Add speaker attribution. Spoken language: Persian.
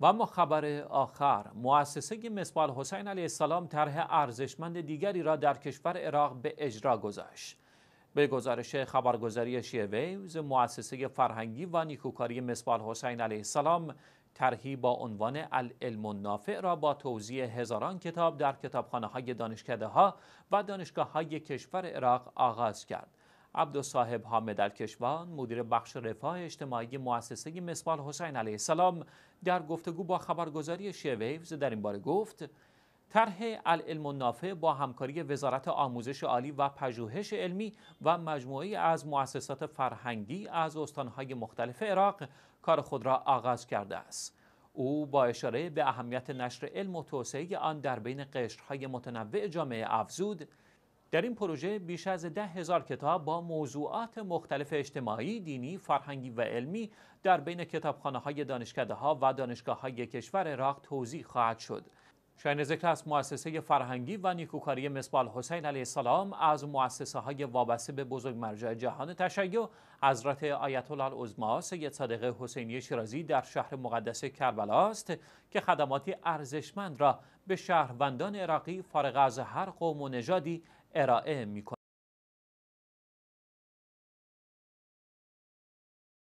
Speaker 1: و اما خبر آخر مؤسسه مصباح حسین علیه السلام طرح ارزشمند دیگری را در کشور عراق به اجرا گذاشت به گزارش خبرگزاری ویوز مؤسسه فرهنگی و نیکوکاری مصباح حسین علیه السلام طرحی با عنوان العلم النافع را با توزیع هزاران کتاب در کتابخانه های دانشکده ها و دانشگاه های کشور عراق آغاز کرد عبدالصاحب حامد الکشوان مدیر بخش رفاه اجتماعی مؤسسه مسبال حسین علیه السلام در گفتگو با خبرگزاری شیویوز در این باره گفت طرح العلم النافع با همکاری وزارت آموزش عالی و پژوهش علمی و مجموعی از مؤسسات فرهنگی از استانهای مختلف عراق کار خود را آغاز کرده است او با اشاره به اهمیت نشر علم و توسعه آن در بین قشرهای متنوع جامعه افزود در این پروژه بیش از ده هزار کتاب با موضوعات مختلف اجتماعی، دینی، فرهنگی و علمی در بین کتابخانه های دانشکده ها و دانشگاه های کشور عراق توضیح خواهد شد. شاین ذکر از مؤسسه فرهنگی و نیکوکاری مصبال حسین علیه السلام از مؤسسه های وابسته به بزرگ مرجع جهان تشیع حضرت آیت الله العظما سید صادق حسینی شیرازی در شهر مقدس کربلا است که خدماتی ارزشمند را به شهروندان عراقی فارغ از هر قوم و نژادی ارائه می